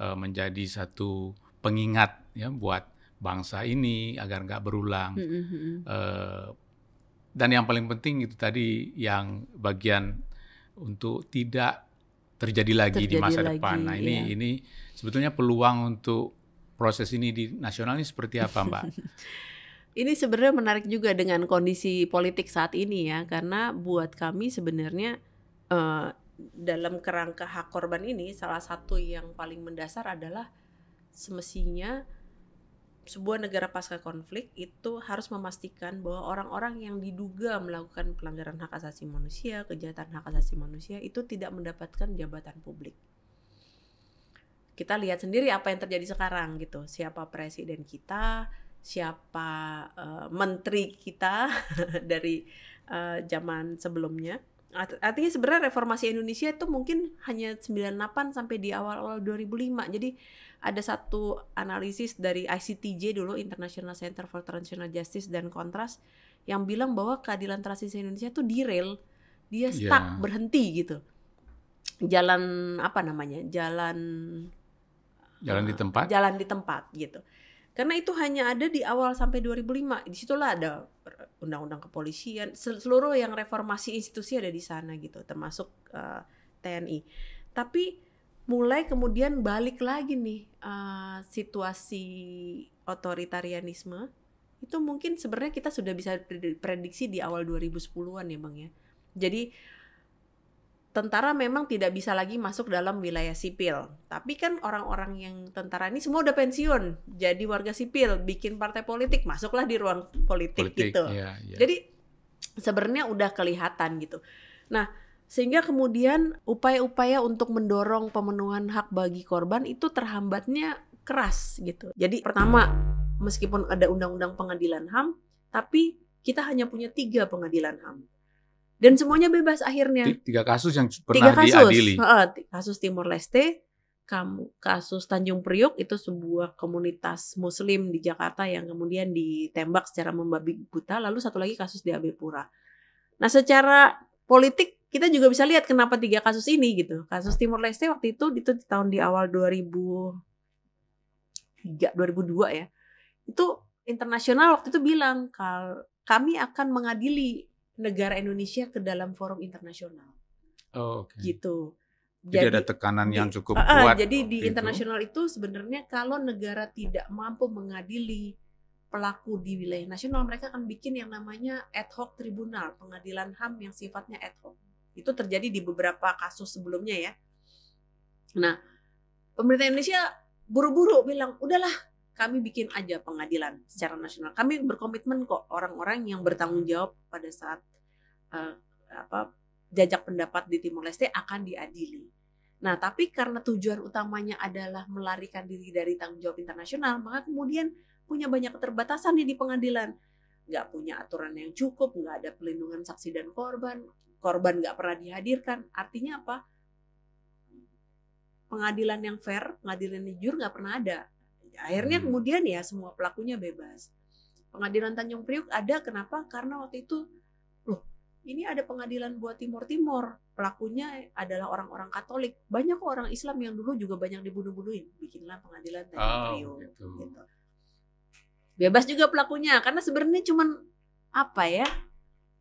eh, menjadi satu pengingat ya buat bangsa ini agar nggak berulang dan yang paling penting itu tadi yang bagian untuk tidak terjadi lagi terjadi di masa lagi, depan. Nah ini iya. ini sebetulnya peluang untuk proses ini di nasional ini seperti apa, Mbak? ini sebenarnya menarik juga dengan kondisi politik saat ini ya, karena buat kami sebenarnya uh, dalam kerangka hak korban ini salah satu yang paling mendasar adalah semestinya sebuah negara pasca konflik itu harus memastikan bahwa orang-orang yang diduga melakukan pelanggaran hak asasi manusia, kejahatan hak asasi manusia itu tidak mendapatkan jabatan publik. Kita lihat sendiri apa yang terjadi sekarang gitu. Siapa presiden kita, siapa uh, menteri kita dari uh, zaman sebelumnya. Artinya sebenarnya reformasi Indonesia itu mungkin hanya 98 sampai di awal-awal 2005. Jadi ada satu analisis dari ICTJ dulu International Center for Transitional Justice dan Kontras yang bilang bahwa keadilan transisi Indonesia itu derail, dia iya. stuck, yeah. berhenti gitu. Jalan apa namanya? Jalan jalan di eh, tempat. Jalan di tempat gitu. Karena itu hanya ada di awal sampai 2005. situlah ada undang-undang kepolisian, seluruh yang reformasi institusi ada di sana gitu, termasuk uh, eh, TNI. Tapi mulai kemudian balik lagi nih uh, situasi otoritarianisme itu mungkin sebenarnya kita sudah bisa prediksi di awal 2010-an ya Bang ya. Jadi tentara memang tidak bisa lagi masuk dalam wilayah sipil. Tapi kan orang-orang yang tentara ini semua udah pensiun, jadi warga sipil, bikin partai politik, masuklah di ruang politik, politik gitu. Ya, ya. Jadi sebenarnya udah kelihatan gitu. Nah, sehingga kemudian upaya-upaya untuk mendorong pemenuhan hak bagi korban itu terhambatnya keras gitu. Jadi pertama, meskipun ada undang-undang pengadilan HAM, tapi kita hanya punya tiga pengadilan HAM. Dan semuanya bebas akhirnya. Tiga kasus yang pernah tiga kasus. diadili. Kasus Timor Leste, kasus Tanjung Priok itu sebuah komunitas Muslim di Jakarta yang kemudian ditembak secara membabi buta. Lalu satu lagi kasus di Abe Pura. Nah secara politik kita juga bisa lihat kenapa tiga kasus ini gitu. Kasus timur Leste waktu itu itu di tahun di awal 2003 2002 ya. Itu internasional waktu itu bilang kalau kami akan mengadili negara Indonesia ke dalam forum internasional. Oh, okay. Gitu. Jadi, jadi ada tekanan di, yang cukup uh, kuat. Jadi di itu. internasional itu sebenarnya kalau negara tidak mampu mengadili pelaku di wilayah nasional, mereka akan bikin yang namanya ad hoc tribunal, pengadilan HAM yang sifatnya ad hoc. Itu terjadi di beberapa kasus sebelumnya ya. Nah, pemerintah Indonesia buru-buru bilang, udahlah kami bikin aja pengadilan secara nasional. Kami berkomitmen kok orang-orang yang bertanggung jawab pada saat uh, apa jajak pendapat di Timor Leste akan diadili. Nah, tapi karena tujuan utamanya adalah melarikan diri dari tanggung jawab internasional, maka kemudian punya banyak keterbatasan nih di pengadilan. Gak punya aturan yang cukup, gak ada pelindungan saksi dan korban, korban nggak pernah dihadirkan. Artinya apa? Pengadilan yang fair, pengadilan yang jujur nggak pernah ada. Akhirnya hmm. kemudian ya semua pelakunya bebas. Pengadilan Tanjung Priuk ada kenapa? Karena waktu itu loh ini ada pengadilan buat Timur Timur pelakunya adalah orang-orang Katolik. Banyak kok orang Islam yang dulu juga banyak dibunuh-bunuhin. Bikinlah pengadilan Tanjung oh, Priuk. Gitu. gitu. Bebas juga pelakunya karena sebenarnya cuman apa ya?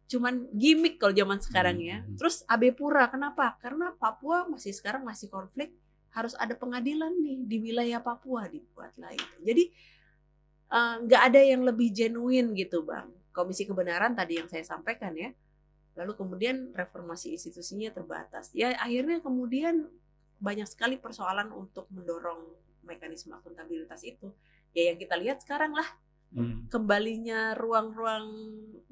cuman gimmick kalau zaman sekarang ya. Hmm. Terus AB Pura kenapa? Karena Papua masih sekarang masih konflik, harus ada pengadilan nih di wilayah Papua dibuatlah itu. Jadi eh, nggak uh, ada yang lebih genuine gitu bang. Komisi Kebenaran tadi yang saya sampaikan ya. Lalu kemudian reformasi institusinya terbatas. Ya akhirnya kemudian banyak sekali persoalan untuk mendorong mekanisme akuntabilitas itu. Ya yang kita lihat sekarang lah hmm. kembalinya ruang-ruang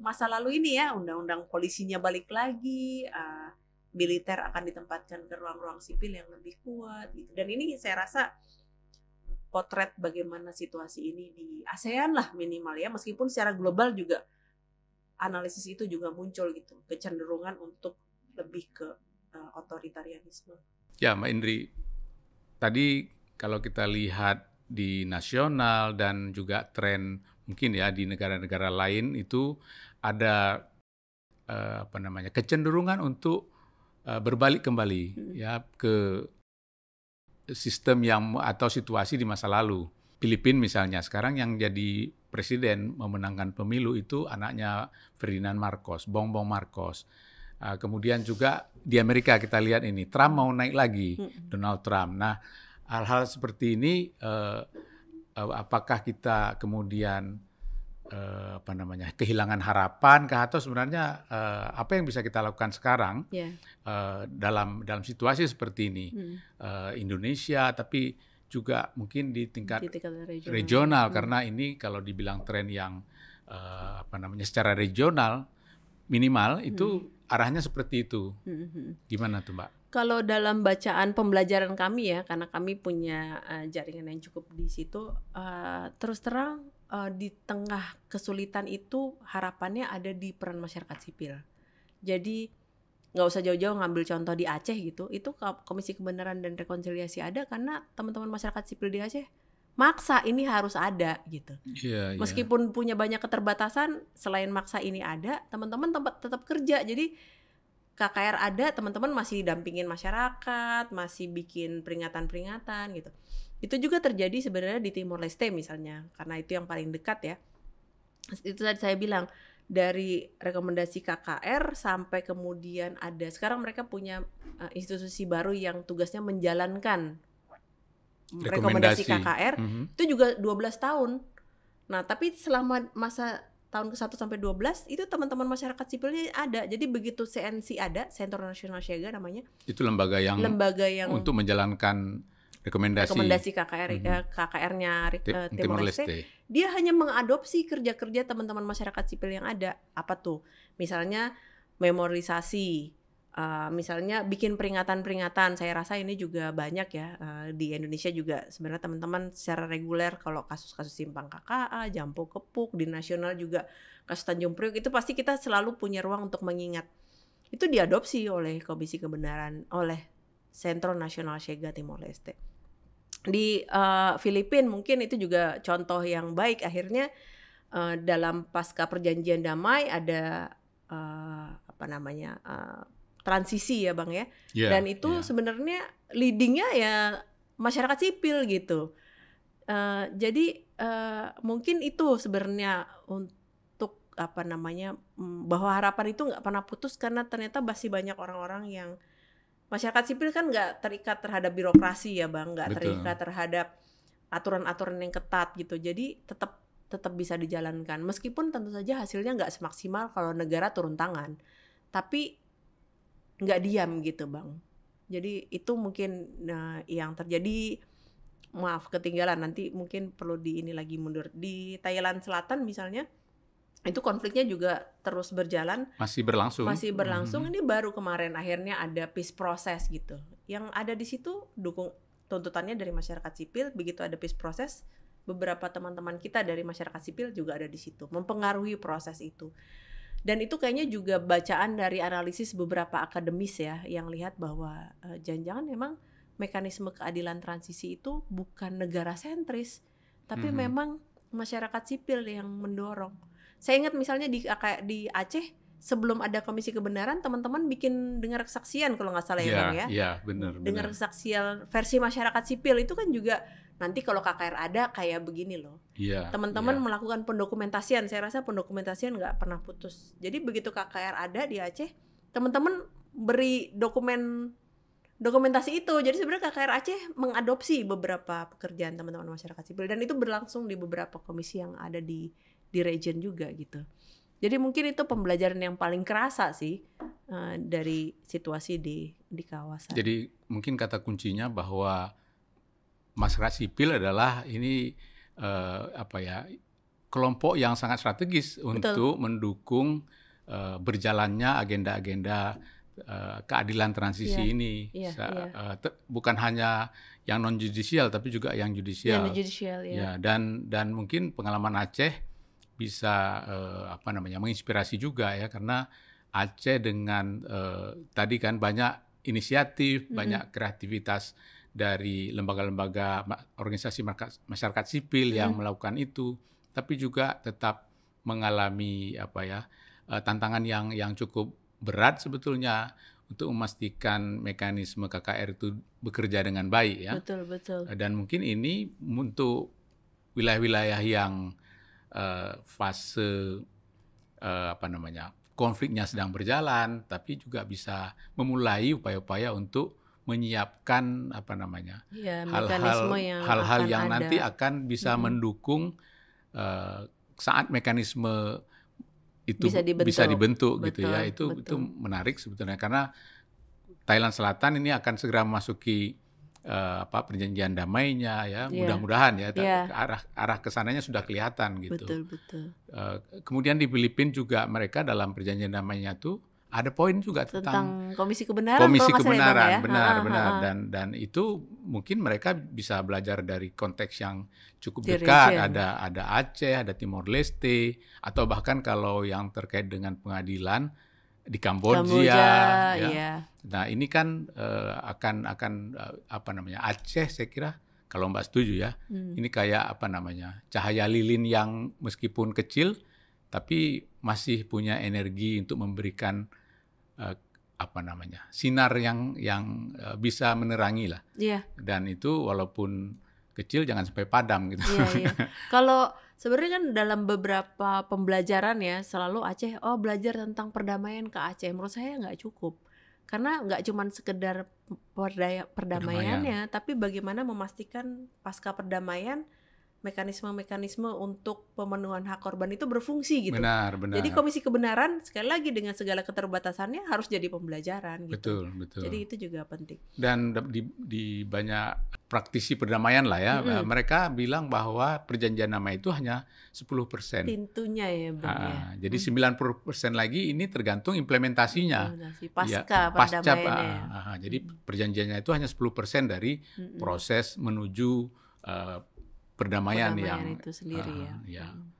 masa lalu ini ya undang-undang polisinya balik lagi uh, militer akan ditempatkan ke ruang-ruang sipil yang lebih kuat gitu dan ini saya rasa potret bagaimana situasi ini di ASEAN lah minimal ya meskipun secara global juga analisis itu juga muncul gitu kecenderungan untuk lebih ke uh, otoritarianisme. Ya Mbak Indri, tadi kalau kita lihat di nasional dan juga tren mungkin ya di negara-negara lain itu ada uh, apa namanya kecenderungan untuk uh, berbalik kembali hmm. ya ke sistem yang atau situasi di masa lalu. Filipin misalnya sekarang yang jadi presiden memenangkan pemilu itu anaknya Ferdinand Marcos, Bongbong Marcos. Uh, kemudian juga di Amerika kita lihat ini Trump mau naik lagi, hmm. Donald Trump. Nah, hal-hal seperti ini uh, Eh, apakah kita kemudian eh, apa namanya kehilangan harapan kah atau sebenarnya eh, apa yang bisa kita lakukan sekarang yeah. Ya. dalam dalam situasi seperti ini hmm. Indonesia tapi juga mungkin di tingkat, di tingkat regional, regional hmm. karena ini kalau dibilang tren yang apa namanya secara regional minimal itu hmm. arahnya seperti itu hmm, hmm, hmm. gimana tuh mbak? kalau dalam bacaan pembelajaran kami ya, karena kami punya uh, jaringan yang cukup di situ, uh, terus terang uh, di tengah kesulitan itu harapannya ada di peran masyarakat sipil. Jadi nggak usah jauh-jauh ngambil contoh di Aceh gitu, itu Komisi Kebenaran dan Rekonsiliasi ada karena teman-teman masyarakat sipil di Aceh maksa ini harus ada gitu. Yeah, iya. Meskipun punya banyak keterbatasan, selain maksa ini ada, teman-teman tetap kerja. Jadi KKR ada teman-teman masih dampingin masyarakat masih bikin peringatan-peringatan gitu itu juga terjadi sebenarnya di Timor Leste misalnya karena itu yang paling dekat ya itu tadi saya bilang dari rekomendasi KKR sampai kemudian ada sekarang mereka punya eh, institusi baru yang tugasnya menjalankan rekomendasi, rekomendasi KKR mm -hmm. itu juga 12 tahun. Nah, tapi selama masa tahun ke 1 sampai 12 itu teman-teman masyarakat sipilnya ada. Jadi begitu CNC ada, Center Nasional Siaga namanya. Itu lembaga yang lembaga yang untuk menjalankan rekomendasi rekomendasi KKR mm -hmm. Eh, KKR-nya uh, eh, Timor Leste. Dia hanya mengadopsi kerja-kerja teman-teman masyarakat sipil yang ada. Apa tuh? Misalnya memorisasi uh, misalnya bikin peringatan-peringatan. Saya rasa ini juga banyak ya uh, di Indonesia juga sebenarnya teman-teman secara reguler kalau kasus-kasus simpang KKA, jampo kepuk di nasional juga kasus Tanjung Priok itu pasti kita selalu punya ruang untuk mengingat. Itu diadopsi oleh Komisi Kebenaran oleh Sentro Nasional Sega Timor Leste. Di uh, Filipina mungkin itu juga contoh yang baik akhirnya uh, dalam pasca perjanjian damai ada uh, apa namanya uh, transisi ya bang ya yeah, dan itu yeah. sebenarnya leadingnya ya masyarakat sipil gitu uh, jadi uh, mungkin itu sebenarnya untuk apa namanya mm, bahwa harapan itu nggak pernah putus karena ternyata masih banyak orang-orang yang masyarakat sipil kan nggak terikat terhadap birokrasi ya bang nggak terikat terhadap aturan-aturan yang ketat gitu jadi tetap tetap bisa dijalankan meskipun tentu saja hasilnya nggak semaksimal kalau negara turun tangan tapi nggak diam gitu bang jadi itu mungkin nah, yang terjadi maaf ketinggalan nanti mungkin perlu di ini lagi mundur di Thailand Selatan misalnya itu konfliknya juga terus berjalan masih berlangsung masih berlangsung hmm. ini baru kemarin akhirnya ada peace process gitu yang ada di situ dukung tuntutannya dari masyarakat sipil begitu ada peace process beberapa teman-teman kita dari masyarakat sipil juga ada di situ mempengaruhi proses itu dan itu kayaknya juga bacaan dari analisis beberapa akademis ya yang lihat bahwa eh, jangan-jangan memang mekanisme keadilan transisi itu bukan negara sentris, tapi mm-hmm. memang masyarakat sipil yang mendorong. Saya ingat misalnya di ah, di Aceh sebelum ada komisi kebenaran teman-teman bikin dengar kesaksian kalau nggak salah yeah, ya iya, ya. yeah, benar. Dengar kesaksian versi masyarakat sipil itu kan juga nanti kalau KKR ada kayak begini loh. Yeah, Teman-teman yeah. melakukan pendokumentasian. Saya rasa pendokumentasian nggak pernah putus. Jadi begitu KKR ada di Aceh, teman-teman beri dokumen dokumentasi itu. Jadi sebenarnya KKR Aceh mengadopsi beberapa pekerjaan teman-teman masyarakat sipil dan itu berlangsung di beberapa komisi yang ada di di region juga gitu. Jadi mungkin itu pembelajaran yang paling kerasa sih eh, dari situasi di di kawasan. Jadi mungkin kata kuncinya bahwa masyarakat sipil adalah ini uh, apa ya kelompok yang sangat strategis Betul. untuk mendukung uh, berjalannya agenda-agenda uh, keadilan transisi yeah. ini. Yeah, yeah. Uh, bukan hanya yang non judicial tapi juga yang judicial. judicial ya. Yeah. Yeah, dan dan mungkin pengalaman Aceh bisa uh, apa namanya menginspirasi juga ya karena Aceh dengan uh, tadi kan banyak inisiatif, mm -hmm. banyak kreativitas dari lembaga-lembaga organisasi masyarakat sipil yang hmm. melakukan itu, tapi juga tetap mengalami apa ya eh, tantangan yang yang cukup berat sebetulnya untuk memastikan mekanisme KKR itu bekerja dengan baik ya. Betul betul. Eh, dan mungkin ini untuk wilayah-wilayah yang uh, fase uh, apa namanya konfliknya sedang berjalan, tapi juga bisa memulai upaya-upaya untuk menyiapkan apa namanya iya, hal-hal ya, hal-hal yang, yang nanti akan bisa hmm. mendukung uh, saat mekanisme itu bisa dibentuk, bisa dibentuk betul, gitu ya itu betul. itu menarik sebetulnya karena Thailand Selatan ini akan segera memasuki uh, apa perjanjian damainya ya yeah. mudah-mudahan ya yeah. Iya. arah arah kesananya sudah kelihatan gitu betul betul uh, kemudian di Filipina juga mereka dalam perjanjian damainya tuh ada poin juga tentang, tentang komisi kebenaran komisi ya, kebenaran ya? benar ha, ah, ah, ha, benar ha, ah, ha. dan dan itu mungkin mereka bisa belajar dari konteks yang cukup dekat ada ada Aceh ada Timor Leste atau bahkan kalau yang terkait dengan pengadilan di Kamboja, Kamboja ya. Iya. Nah, ini kan uh, akan akan uh, apa namanya? Aceh saya kira kalau Mbak setuju ya. Hmm. Ini kayak apa namanya? cahaya lilin yang meskipun kecil tapi masih punya energi untuk memberikan uh, apa namanya sinar yang yang uh, bisa menerangi lah yeah. dan itu walaupun kecil jangan sampai padam gitu yeah, iya. yeah. kalau sebenarnya kan dalam beberapa pembelajaran ya selalu Aceh oh belajar tentang perdamaian ke Aceh menurut saya nggak cukup karena nggak cuma sekedar perdaya, perdamaiannya perdamaian. tapi bagaimana memastikan pasca perdamaian mekanisme-mekanisme untuk pemenuhan hak korban itu berfungsi gitu. Benar, benar. Jadi komisi kebenaran sekali lagi dengan segala keterbatasannya harus jadi pembelajaran gitu. Betul, betul. Jadi itu juga penting. Dan di, di banyak praktisi perdamaian lah ya, mm-hmm. mereka bilang bahwa perjanjian nama itu hanya 10%. Pintunya ya, Bang. Ah, ya. Jadi mm. 90% lagi ini tergantung implementasinya. Implementasi pasca ya, pasca, ah, ah, ah, jadi mm. perjanjiannya itu hanya 10% dari mm-hmm. proses menuju eh, perdamaian, perdamaian yang itu sendiri uh, ya. Ah, ya. Hmm.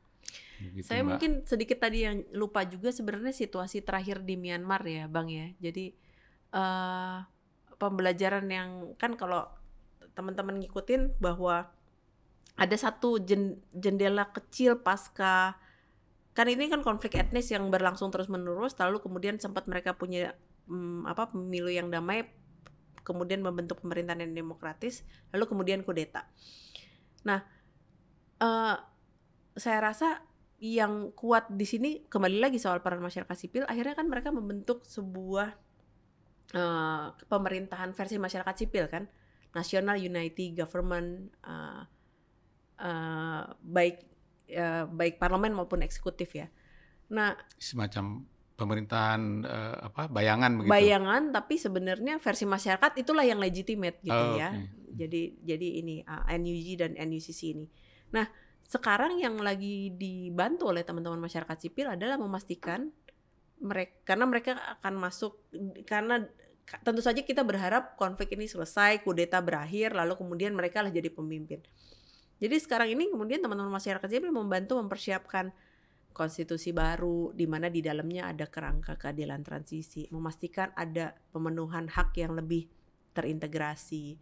Gitu, Saya Mbak. mungkin sedikit tadi yang lupa juga sebenarnya situasi terakhir di Myanmar ya, Bang ya. Jadi uh, pembelajaran yang kan kalau teman-teman ngikutin bahwa ada satu jendela kecil pasca kan ini kan konflik etnis yang berlangsung terus menerus lalu kemudian sempat mereka punya um, apa pemilu yang damai kemudian membentuk pemerintahan yang demokratis lalu kemudian kudeta. Nah, uh, saya rasa yang kuat di sini kembali lagi soal peran masyarakat sipil. Akhirnya kan mereka membentuk sebuah uh, pemerintahan versi masyarakat sipil kan, National Unity Government, uh, uh, baik uh, baik parlemen maupun eksekutif ya. Nah, semacam pemerintahan uh, apa bayangan begitu. Bayangan tapi sebenarnya versi masyarakat itulah yang legitimate gitu oh, ya. Okay. Hmm. Jadi jadi ini uh, ah, NUG dan NUCC ini. Nah, sekarang yang lagi dibantu oleh teman-teman masyarakat sipil adalah memastikan mereka karena mereka akan masuk karena tentu saja kita berharap konflik ini selesai, kudeta berakhir lalu kemudian mereka lah jadi pemimpin. Jadi sekarang ini kemudian teman-teman masyarakat sipil membantu mempersiapkan konstitusi baru di mana di dalamnya ada kerangka keadilan transisi, memastikan ada pemenuhan hak yang lebih terintegrasi,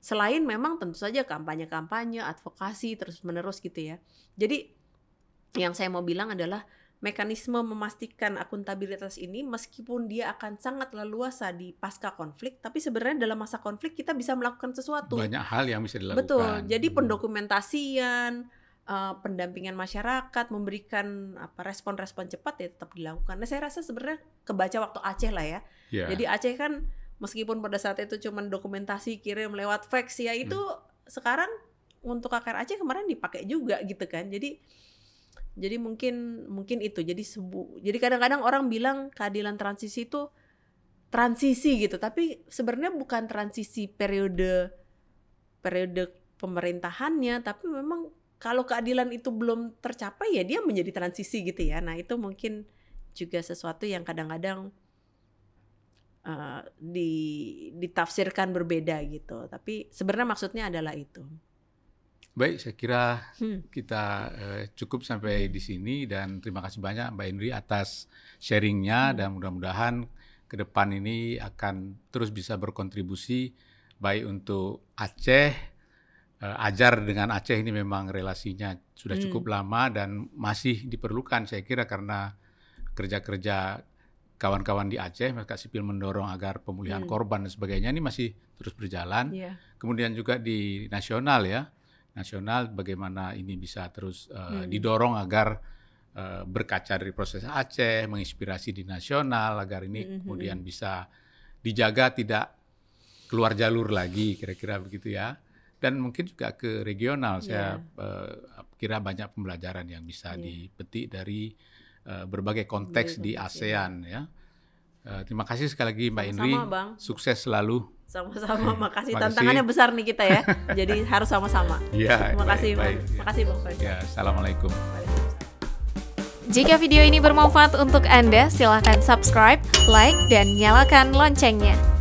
Selain memang tentu saja kampanye-kampanye, advokasi terus-menerus gitu ya. Jadi yang saya mau bilang adalah mekanisme memastikan akuntabilitas ini meskipun dia akan sangat leluasa di pasca konflik tapi sebenarnya dalam masa konflik kita bisa melakukan sesuatu banyak hal yang bisa dilakukan betul jadi hmm. pendokumentasian uh, pendampingan masyarakat memberikan apa respon-respon cepat ya tetap dilakukan nah saya rasa sebenarnya kebaca waktu Aceh lah ya yeah. jadi Aceh kan meskipun pada saat itu cuman dokumentasi kirim lewat fax ya itu hmm. sekarang untuk akar Aceh kemarin dipakai juga gitu kan jadi jadi mungkin mungkin itu jadi sebu jadi kadang-kadang orang bilang keadilan transisi itu transisi gitu tapi sebenarnya bukan transisi periode periode pemerintahannya tapi memang kalau keadilan itu belum tercapai ya dia menjadi transisi gitu ya nah itu mungkin juga sesuatu yang kadang-kadang uh, di ditafsirkan berbeda gitu. Tapi sebenarnya maksudnya adalah itu. Baik, saya kira hmm. kita uh, cukup sampai di sini dan terima kasih banyak Mbak Indri atas sharingnya hmm. dan mudah-mudahan ke depan ini akan terus bisa berkontribusi baik untuk Aceh uh, Ajar dengan Aceh ini memang relasinya sudah hmm. cukup hmm. lama dan masih diperlukan saya kira karena kerja-kerja kawan-kawan di Aceh, masyarakat sipil mendorong agar pemulihan hmm. korban dan sebagainya ini masih terus berjalan. Yeah. Kemudian juga di nasional ya, nasional bagaimana ini bisa terus uh, hmm. didorong agar uh, berkaca dari proses Aceh, menginspirasi di nasional agar ini hmm. hmm kemudian hmm. bisa dijaga tidak keluar jalur lagi, kira-kira begitu ya. Dan mungkin juga ke regional, yeah. saya uh, kira banyak pembelajaran yang bisa yeah. dipetik dari Eh, berbagai konteks iya, di iya. ASEAN ya. Eh, terima kasih sekali lagi Mbak Indri. Sama, Bang. Sukses selalu. Sama-sama. Makasih. Makasih. Tantangannya besar nih kita ya. Jadi harus sama-sama. Iya. Terima kasih, Bang. Terima kasih, Bang. Ya, assalamualaikum. Jika video ini bermanfaat untuk Anda, silahkan subscribe, like, dan nyalakan loncengnya.